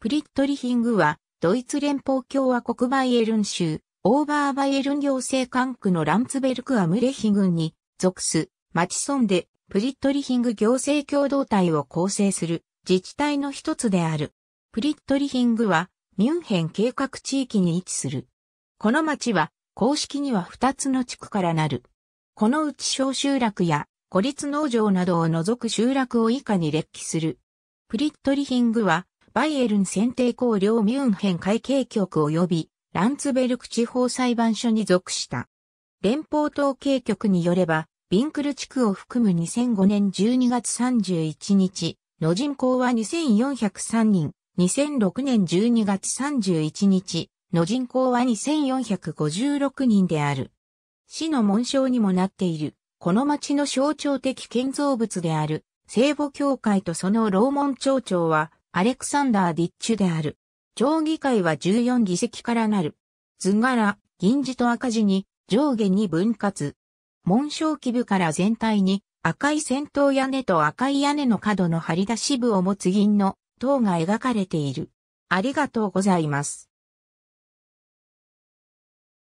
プリットリヒングは、ドイツ連邦共和国バイエルン州、オーバーバイエルン行政管区のランツベルクアムレヒ郡に属す、マチソンで、プリットリヒング行政共同体を構成する自治体の一つである。プリットリヒングは、ミュンヘン計画地域に位置する。この町は、公式には二つの地区からなる。このうち小集落や孤立農場などを除く集落を以下に列記する。プリットリヒングはバイエルン選定公領ミュンヘン会計局及びランツベルク地方裁判所に属した。連邦統計局によれば、ビンクル地区を含む2005年12月31日の人口は2403人、2006年12月31日の人口は2456人である。市の紋章にもなっている、この町の象徴的建造物である、聖母教会とその楼門町長は、アレクサンダー・ディッチュである。上議会は14議席からなる。図柄、銀字と赤字に上下に分割。紋章基部から全体に赤い戦闘屋根と赤い屋根の角の張り出し部を持つ銀の塔が描かれている。ありがとうございます。